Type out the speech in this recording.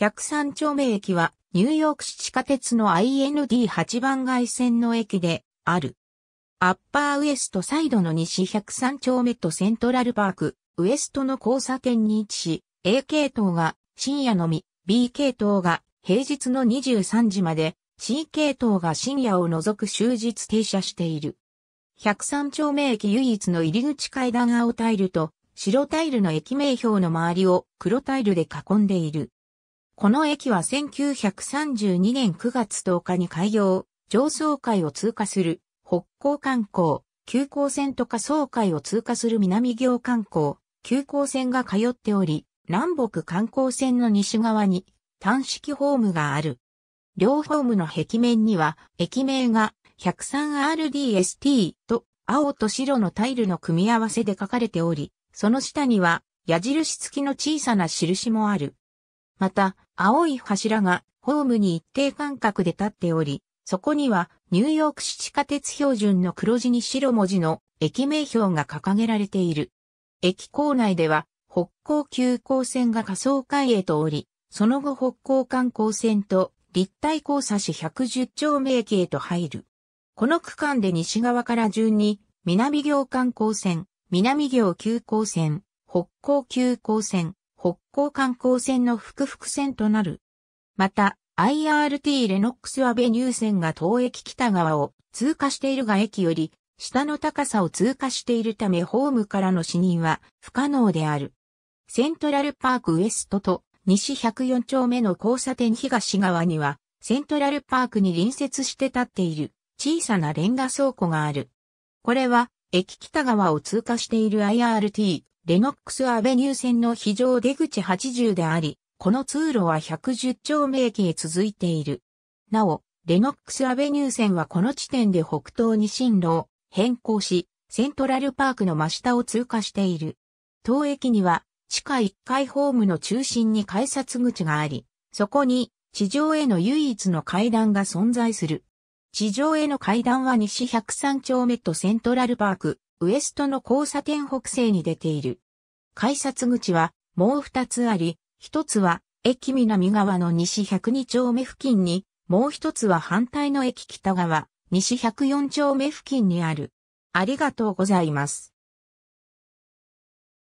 103丁目駅はニューヨーク市地下鉄の IND8 番街線の駅である。アッパーウエストサイドの西103丁目とセントラルパーク、ウエストの交差点に位置し、A 系統が深夜のみ、B 系統が平日の23時まで、C 系統が深夜を除く終日停車している。103丁目駅唯一の入り口階段青タイルと白タイルの駅名標の周りを黒タイルで囲んでいる。この駅は1932年9月10日に開業、上層階を通過する北港観光、急行線と下層階を通過する南行観光、急行線が通っており、南北観光線の西側に単式ホームがある。両ホームの壁面には、駅名が 103RDST と青と白のタイルの組み合わせで書かれており、その下には矢印付きの小さな印もある。また、青い柱がホームに一定間隔で立っており、そこにはニューヨーク市地下鉄標準の黒字に白文字の駅名標が掲げられている。駅構内では北高急行線が仮想会へとり、その後北高観光線と立体交差し110丁目駅へと入る。この区間で西側から順に南行観光線、南行急行線、北高急行線、北港観光船の複々線となる。また、IRT レノックスアベニュー線が当駅北側を通過しているが駅より下の高さを通過しているためホームからの視認は不可能である。セントラルパークウエストと西104丁目の交差点東側にはセントラルパークに隣接して立っている小さなレンガ倉庫がある。これは駅北側を通過している IRT レノックスアベニュー線の非常出口80であり、この通路は110丁目駅へ続いている。なお、レノックスアベニュー線はこの地点で北東に進路を変更し、セントラルパークの真下を通過している。当駅には地下1階ホームの中心に改札口があり、そこに地上への唯一の階段が存在する。地上への階段は西103丁目とセントラルパーク、ウエストの交差点北西に出ている。改札口はもう二つあり、一つは駅南側の西102丁目付近に、もう一つは反対の駅北側、西104丁目付近にある。ありがとうございます。